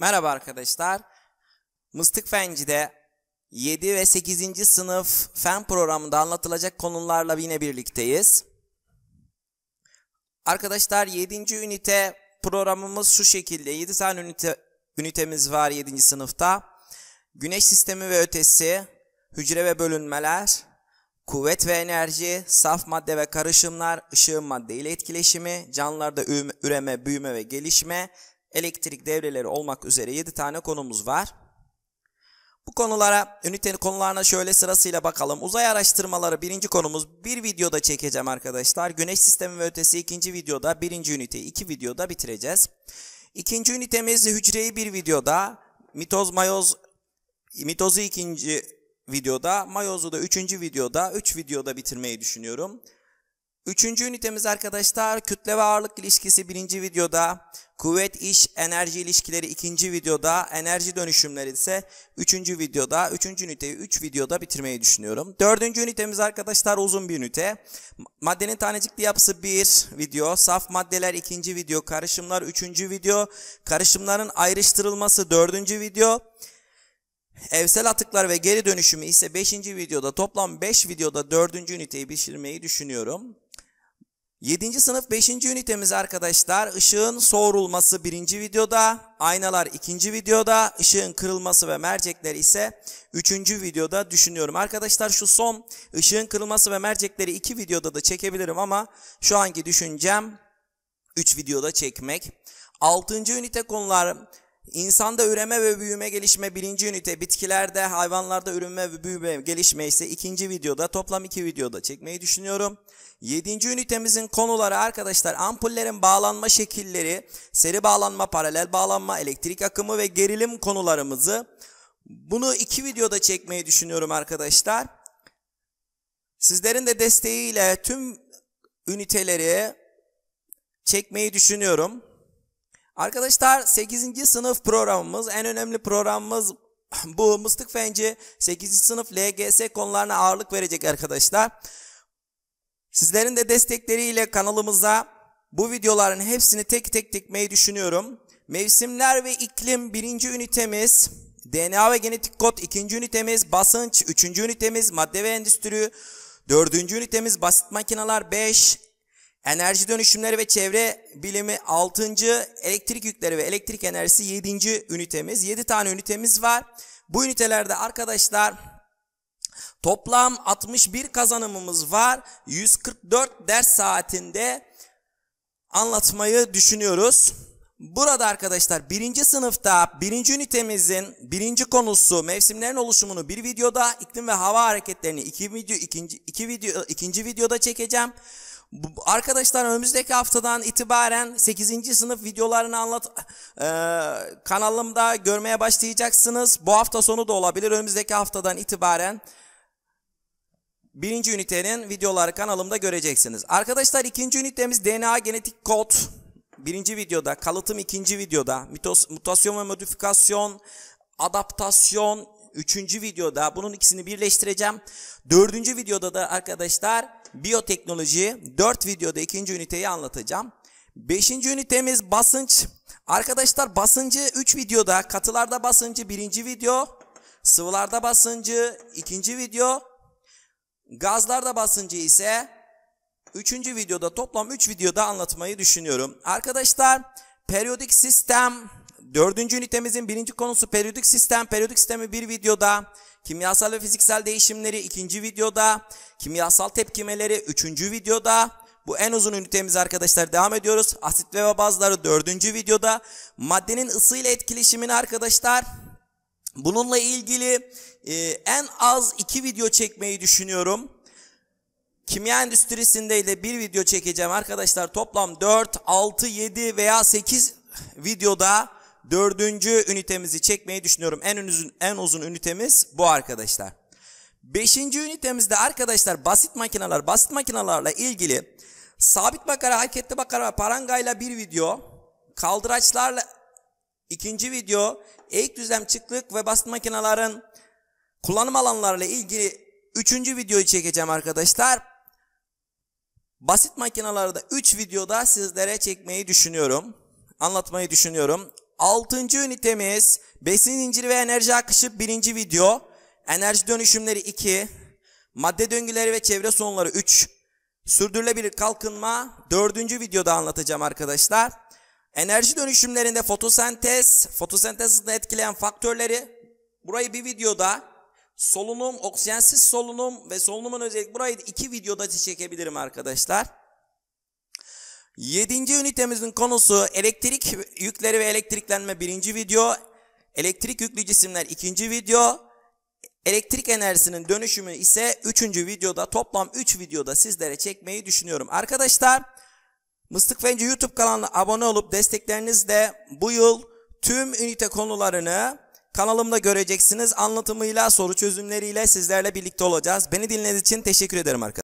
Merhaba arkadaşlar. Mıstık Fenci'de 7 ve 8. sınıf fen programında anlatılacak konularla yine birlikteyiz. Arkadaşlar 7. ünite programımız şu şekilde. 7 tane ünite, ünitemiz var 7. sınıfta. Güneş sistemi ve ötesi, hücre ve bölünmeler, kuvvet ve enerji, saf madde ve karışımlar, ışığın madde ile etkileşimi, canlılarda üreme, büyüme ve gelişme elektrik devreleri olmak üzere 7 tane konumuz var. Bu konulara, ünitenin konularına şöyle sırasıyla bakalım. Uzay araştırmaları birinci konumuz. Bir videoda çekeceğim arkadaşlar. Güneş sistemi ve ötesi ikinci videoda, birinci üniteyi iki videoda bitireceğiz. İkinci ünitemiz hücreyi bir videoda, mitoz mayoz, mitozu ikinci videoda, mayozu da üçüncü videoda, üç videoda bitirmeyi düşünüyorum. Üçüncü ünitemiz arkadaşlar kütle ve ağırlık ilişkisi birinci videoda, kuvvet iş enerji ilişkileri ikinci videoda, enerji dönüşümleri ise üçüncü videoda, üçüncü üniteyi üç videoda bitirmeyi düşünüyorum. Dördüncü ünitemiz arkadaşlar uzun bir ünite. Maddenin tanecikli yapısı bir video, saf maddeler ikinci video, karışımlar üçüncü video, karışımların ayrıştırılması dördüncü video. Evsel atıklar ve geri dönüşümü ise 5. videoda toplam 5 videoda 4. üniteyi bitirmeyi düşünüyorum. 7. sınıf 5. ünitemiz arkadaşlar ışığın soğurulması 1. videoda, aynalar 2. videoda, ışığın kırılması ve mercekler ise 3. videoda düşünüyorum. Arkadaşlar şu son ışığın kırılması ve mercekleri 2 videoda da çekebilirim ama şu anki düşüncem 3 videoda çekmek. 6. ünite konular İnsanda üreme ve büyüme gelişme birinci ünite, bitkilerde, hayvanlarda üreme ve büyüme gelişme ise ikinci videoda toplam iki videoda çekmeyi düşünüyorum. Yedinci ünitemizin konuları arkadaşlar ampullerin bağlanma şekilleri, seri bağlanma, paralel bağlanma, elektrik akımı ve gerilim konularımızı bunu iki videoda çekmeyi düşünüyorum arkadaşlar. Sizlerin de desteğiyle tüm üniteleri çekmeyi düşünüyorum. Arkadaşlar 8. sınıf programımız en önemli programımız bu Mıstık Fenci 8. sınıf LGS konularına ağırlık verecek arkadaşlar. Sizlerin de destekleriyle kanalımıza bu videoların hepsini tek tek dikmeyi düşünüyorum. Mevsimler ve iklim birinci ünitemiz, DNA ve genetik kod ikinci ünitemiz, basınç üçüncü ünitemiz, madde ve endüstri dördüncü ünitemiz, basit makineler beş, Enerji dönüşümleri ve çevre bilimi 6. Elektrik yükleri ve elektrik enerjisi 7. ünitemiz. 7 tane ünitemiz var. Bu ünitelerde arkadaşlar toplam 61 kazanımımız var. 144 ders saatinde anlatmayı düşünüyoruz. Burada arkadaşlar birinci sınıfta birinci ünitemizin birinci konusu mevsimlerin oluşumunu bir videoda iklim ve hava hareketlerini iki video ikinci iki video ikinci videoda çekeceğim. Arkadaşlar önümüzdeki haftadan itibaren 8. sınıf videolarını anlat e, kanalımda görmeye başlayacaksınız. Bu hafta sonu da olabilir. Önümüzdeki haftadan itibaren birinci ünitenin videoları kanalımda göreceksiniz. Arkadaşlar ikinci ünitemiz DNA genetik kod. Birinci videoda, kalıtım ikinci videoda, mitos, mutasyon ve modifikasyon, adaptasyon üçüncü videoda bunun ikisini birleştireceğim. Dördüncü videoda da arkadaşlar biyoteknolojiyi 4 videoda ikinci üniteyi anlatacağım. Beşinci ünitemiz basınç. Arkadaşlar basıncı 3 videoda katılarda basıncı birinci video, sıvılarda basıncı ikinci video, gazlarda basıncı ise üçüncü videoda toplam 3 videoda anlatmayı düşünüyorum. Arkadaşlar periyodik sistem Dördüncü ünitemizin birinci konusu periyodik sistem. Periyodik sistemi bir videoda, kimyasal ve fiziksel değişimleri ikinci videoda, kimyasal tepkimeleri üçüncü videoda. Bu en uzun ünitemiz arkadaşlar devam ediyoruz. Asit ve bazları dördüncü videoda. Maddenin ısıyla etkileşimini arkadaşlar bununla ilgili e, en az iki video çekmeyi düşünüyorum. Kimya endüstrisinde de bir video çekeceğim arkadaşlar. Toplam 4, 6, 7 veya 8 videoda dördüncü ünitemizi çekmeyi düşünüyorum. En uzun, en uzun ünitemiz bu arkadaşlar. Beşinci ünitemizde arkadaşlar basit makineler, basit makinelerle ilgili sabit makara, hareketli makara, parangayla bir video, kaldıraçlarla ikinci video, eğik düzlem çıklık ve basit makinelerin kullanım alanlarıyla ilgili üçüncü videoyu çekeceğim arkadaşlar. Basit makinalarda 3 videoda sizlere çekmeyi düşünüyorum. Anlatmayı düşünüyorum. Altıncı ünitemiz besin zinciri ve enerji akışı birinci video. Enerji dönüşümleri 2. Madde döngüleri ve çevre sorunları 3. Sürdürülebilir kalkınma dördüncü videoda anlatacağım arkadaşlar. Enerji dönüşümlerinde fotosentez, fotosentez etkileyen faktörleri burayı bir videoda solunum, oksijensiz solunum ve solunumun özellik burayı iki videoda çekebilirim arkadaşlar. Yedinci ünitemizin konusu elektrik yükleri ve elektriklenme birinci video. Elektrik yüklü cisimler ikinci video. Elektrik enerjisinin dönüşümü ise üçüncü videoda toplam üç videoda sizlere çekmeyi düşünüyorum. Arkadaşlar Mıstık Fence YouTube kanalına abone olup desteklerinizle bu yıl tüm ünite konularını kanalımda göreceksiniz. Anlatımıyla soru çözümleriyle sizlerle birlikte olacağız. Beni dinlediğiniz için teşekkür ederim arkadaşlar.